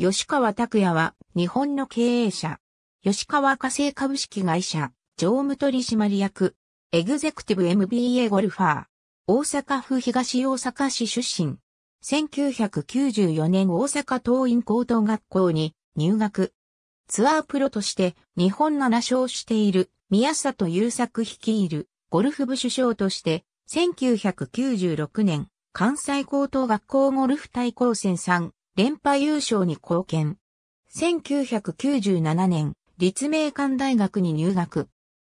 吉川拓也は日本の経営者。吉川化成株式会社常務取締役。エグゼクティブ MBA ゴルファー。大阪府東大阪市出身。1994年大阪桐蔭高等学校に入学。ツアープロとして日本7勝している宮里優作率いるゴルフ部首相として1996年関西高等学校ゴルフ対抗戦3連覇優勝に貢献。1997年、立命館大学に入学。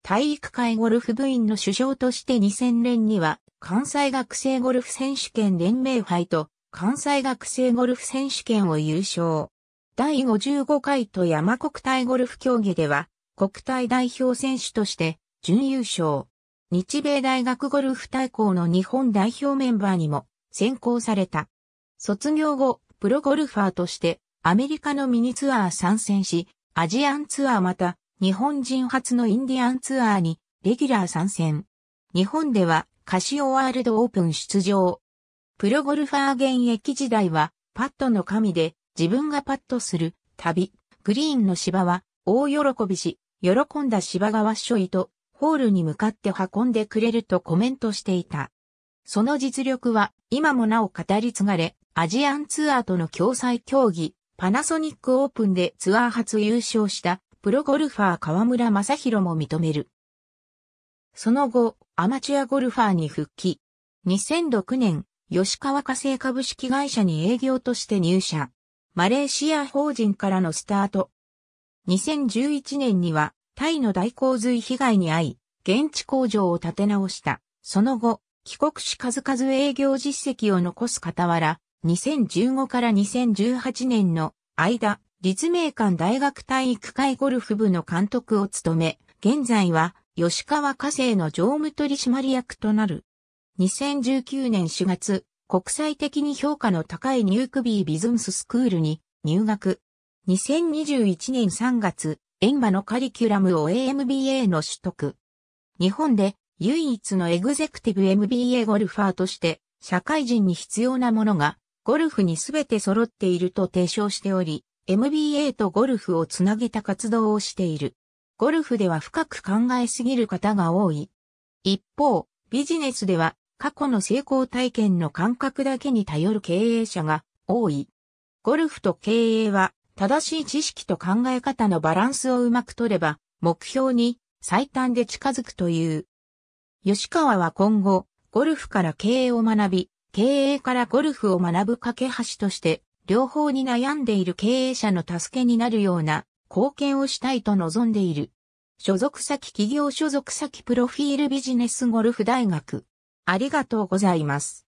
体育会ゴルフ部員の首相として2000年には、関西学生ゴルフ選手権連盟杯と、関西学生ゴルフ選手権を優勝。第55回と山国体ゴルフ競技では、国体代表選手として、準優勝。日米大学ゴルフ大校の日本代表メンバーにも選考された。卒業後、プロゴルファーとしてアメリカのミニツアー参戦し、アジアンツアーまた日本人初のインディアンツアーにレギュラー参戦。日本ではカシオワールドオープン出場。プロゴルファー現役時代はパットの神で自分がパットする旅、グリーンの芝は大喜びし、喜んだ芝川ょいとホールに向かって運んでくれるとコメントしていた。その実力は今もなお語り継がれ、アジアンツアーとの共催競技、パナソニックオープンでツアー初優勝したプロゴルファー河村正宏も認める。その後、アマチュアゴルファーに復帰。2006年、吉川化成株式会社に営業として入社。マレーシア法人からのスタート。2011年には、タイの大洪水被害に遭い、現地工場を建て直した。その後、帰国し数々営業実績を残す傍ら、2015から2018年の間、立命館大学体育会ゴルフ部の監督を務め、現在は吉川火星の常務取締役となる。2019年4月、国際的に評価の高いニュークビービズムススクールに入学。2021年3月、演馬のカリキュラムを AMBA の取得。日本で唯一のエグゼクティブ MBA ゴルファーとして、社会人に必要なものがゴルフにすべて揃っていると提唱しており、MBA とゴルフをつなげた活動をしている。ゴルフでは深く考えすぎる方が多い。一方、ビジネスでは過去の成功体験の感覚だけに頼る経営者が多い。ゴルフと経営は正しい知識と考え方のバランスをうまく取れば目標に最短で近づくという。吉川は今後、ゴルフから経営を学び、経営からゴルフを学ぶ架け橋として、両方に悩んでいる経営者の助けになるような貢献をしたいと望んでいる。所属先企業所属先プロフィールビジネスゴルフ大学。ありがとうございます。